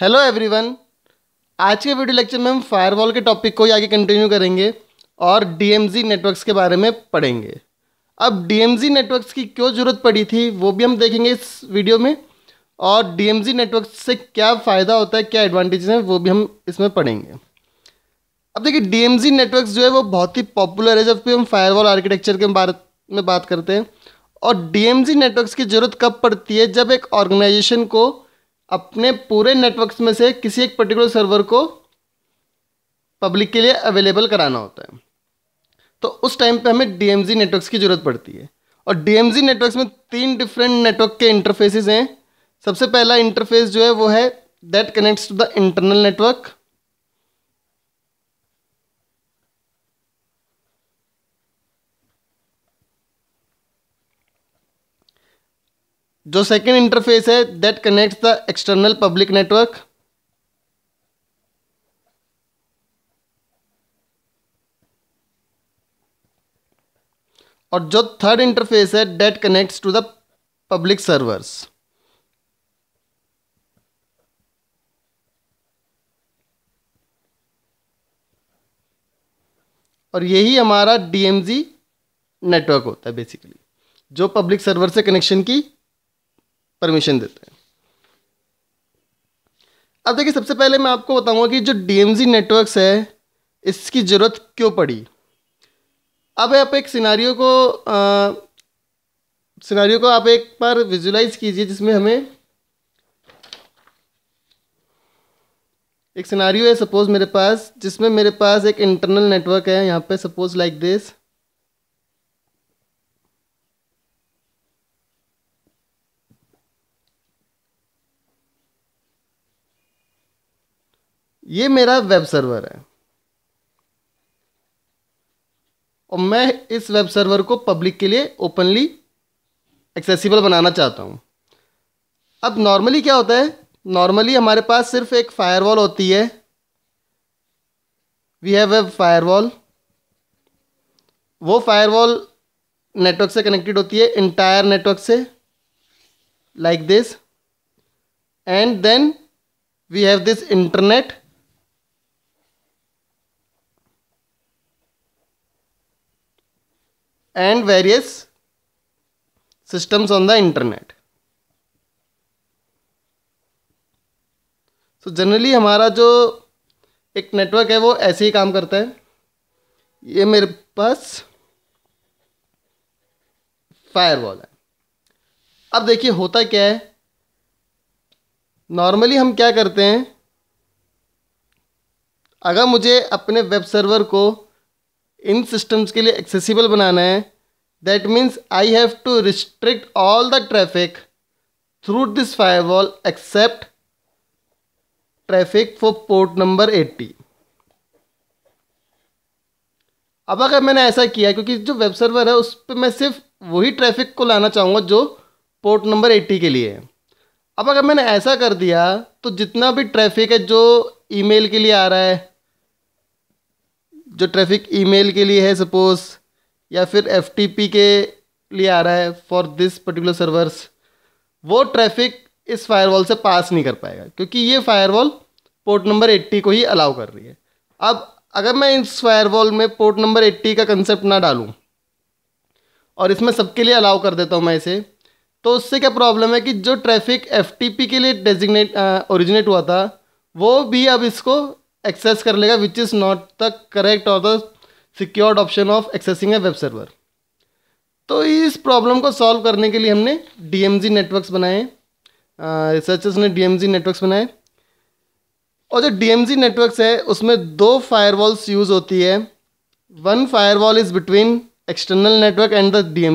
Hello everyone आज के video lecture में हम फायरवॉल के टॉपिक को ही आगे कंटिन्यू करेंगे और डीएमजी नेटवर्क्स के बारे में पढ़ेंगे अब डीएमजी नेटवर्क्स की क्यों ज़रूरत पड़ी थी वो भी हम देखेंगे इस वीडियो में और डीएमजी नेटवर्क्स से क्या फ़ायदा होता है क्या एडवांटेजेस हैं वो भी हम इसमें पढ़ेंगे अब देखिए डीएमजी नेटवर्क्स जो है वो बहुत ही पॉपुलर है जब भी हम फायरवॉल आर्किटेक्चर के बारे में बात करते हैं और डी नेटवर्क्स की ज़रूरत कब पड़ती है जब एक ऑर्गेनाइजेशन को अपने पूरे नेटवर्क्स में से किसी एक पर्टिकुलर सर्वर को पब्लिक के लिए अवेलेबल कराना होता है तो उस टाइम पे हमें डी नेटवर्क्स की ज़रूरत पड़ती है और डी नेटवर्क्स में तीन डिफरेंट नेटवर्क के इंटरफेसिस हैं सबसे पहला इंटरफेस जो है वो है that connects to the internal network जो सेकेंड इंटरफेस है that connects the external public network और जो थर्ड इंटरफेस है that connects to the public servers और यही हमारा डीएमजी नेटवर्क होता है बेसिकली जो पब्लिक सर्वर से कनेक्शन की परमिशन देते हैं अब देखिए सबसे पहले मैं आपको बताऊंगा कि जो डी नेटवर्क्स है इसकी ज़रूरत क्यों पड़ी अब आप एक सिनारियो को आ, सिनारियो को आप एक बार विजुलाइज कीजिए जिसमें हमें एक सिनारियो है सपोज़ मेरे पास जिसमें मेरे पास एक इंटरनल नेटवर्क है यहाँ पे सपोज़ लाइक दिस ये मेरा वेब सर्वर है और मैं इस वेब सर्वर को पब्लिक के लिए ओपनली एक्सेसिबल बनाना चाहता हूँ अब नॉर्मली क्या होता है नॉर्मली हमारे पास सिर्फ एक फायरवॉल होती है वी हैव ए फायरवॉल वो फायरवॉल नेटवर्क से कनेक्टेड होती है इंटायर नेटवर्क से like this and then we have this internet and various systems on the internet so generally हमारा जो एक network है वो ऐसे ही काम करता है ये मेरे पास वॉल है अब देखिए होता क्या है नॉर्मली हम क्या करते हैं अगर मुझे अपने वेब सर्वर को इन सिस्टम्स के लिए एक्सेसिबल बनाना है that means I have to restrict all the traffic through this firewall except traffic for port number eighty अब अगर मैंने ऐसा किया क्योंकि जो वेब सर्वर है उस पर मैं सिर्फ वही ट्रैफिक को लाना चाहूँगा जो पोर्ट नंबर एट्टी के लिए है अब अगर मैंने ऐसा कर दिया तो जितना भी ट्रैफिक है जो ईमेल के लिए आ रहा है जो ट्रैफिक ईमेल के लिए है सपोज़ या फिर एफ के लिए आ रहा है फॉर दिस पर्टिकुलर सर्वर्स वो ट्रैफिक इस फायरवॉल से पास नहीं कर पाएगा क्योंकि ये फायरवॉल पोर्ट नंबर 80 को ही अलाउ कर रही है अब अगर मैं इस फायरवॉल में पोर्ट नंबर 80 का कंसेप्ट ना डालूं और इसमें सबके लिए अलाउ कर देता हूँ मैं इसे तो उससे क्या प्रॉब्लम है कि जो ट्रैफिक एफ के लिए डेजिग्नेट ओरिजिनेट हुआ था वो भी अब इसको एक्सेस कर लेगा which is not the correct और the secured option of accessing a web server तो इस प्रॉब्लम को सॉल्व करने के लिए हमने डी नेटवर्क्स बनाए रिसर्चर्स ने डी नेटवर्क्स बनाए और जो डी नेटवर्क्स है उसमें दो फायरवॉल्स यूज़ होती है one firewall is between external network and the D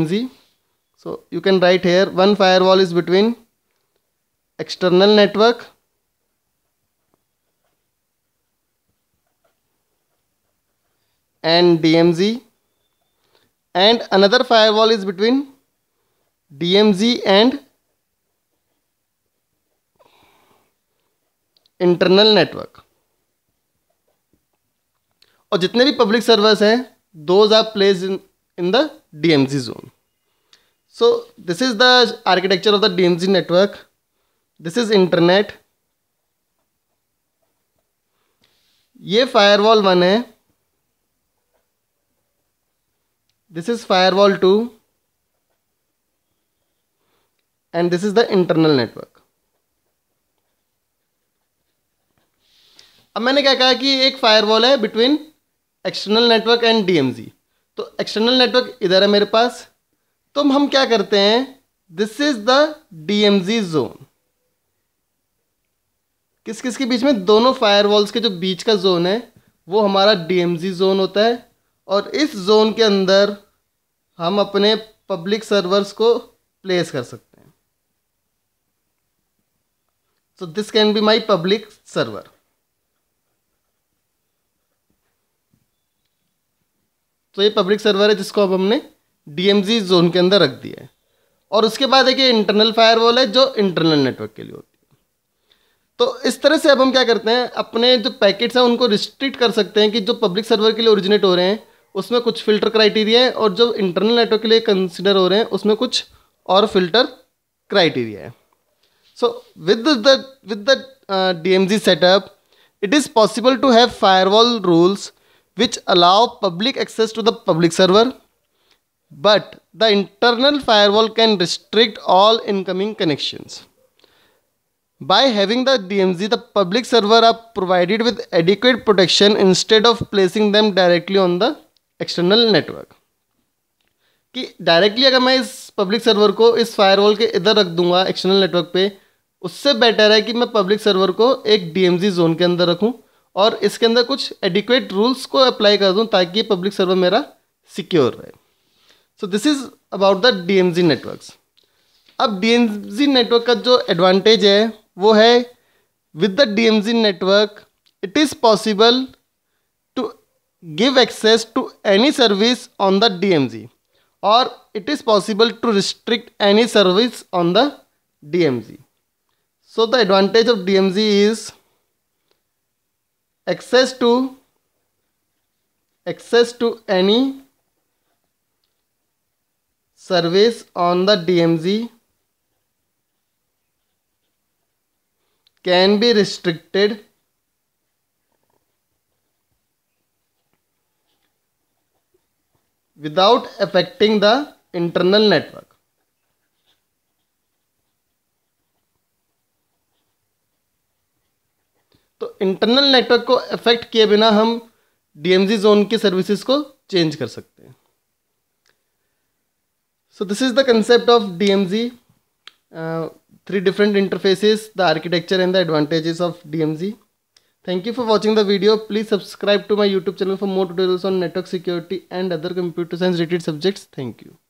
you can write here one firewall is between external network and and D M Z another firewall is between D M Z and internal network और जितने भी public servers हैं those are place in in the Z zone so this is the architecture of the D M Z network this is internet ये firewall one है this is firewall 2 and this is the internal network अब मैंने क्या कहा कि एक firewall है between external network and DMZ तो एक्सटर्नल नेटवर्क इधर है मेरे पास तो हम क्या करते हैं this is the DMZ zone किस किस के बीच में दोनों फायरवॉल्स के जो बीच का जोन है वो हमारा डीएमजी जोन होता है और इस जोन के अंदर हम अपने पब्लिक सर्वर्स को प्लेस कर सकते हैं so this can be my public server तो ये पब्लिक सर्वर है जिसको अब हमने डीएमजी जोन के अंदर रख दिया है और उसके बाद एक इंटरनल फायरवॉल है जो इंटरनल नेटवर्क के लिए होती है तो इस तरह से अब हम क्या करते हैं अपने जो पैकेट्स हैं उनको रिस्ट्रिक्ट कर सकते हैं कि जो पब्लिक सर्वर के लिए ओरिजिनेट हो रहे हैं उसमें कुछ फिल्टर क्राइटेरिया है और जो इंटरनल नेटवर्क के लिए कंसिडर हो रहे हैं उसमें कुछ और फिल्टर क्राइटेरिया है so with the with the D M Z setup it is possible to have firewall rules which allow public access to the public server but the internal firewall can restrict all incoming connections by having the D M Z the public server are provided with adequate protection instead of placing them directly on the external network कि directly अगर मैं इस public server को इस firewall के इधर रख दूंगा एक्सटर्नल नेटवर्क पे उससे बेटर है कि मैं पब्लिक सर्वर को एक डी जोन के अंदर रखूं और इसके अंदर कुछ एडिक्वेट रूल्स को अप्लाई कर दूं ताकि ये पब्लिक सर्वर मेरा सिक्योर रहे so this is about the D networks अब डी नेटवर्क का जो एडवांटेज है वो है with the D network it is possible give access to any service on the DMZ or it is possible to restrict any service on the DMZ. So the advantage of DMZ is access to access to any service on the DMZ can be restricted without affecting the internal network. तो internal network को affect किए बिना हम DMZ zone की services को change कर सकते हैं so this is the concept of DMZ three different interfaces the architecture and the advantages of DMZ Thank you for watching the video. Please subscribe to my YouTube channel for more tutorials on network security and other computer science related subjects. Thank you.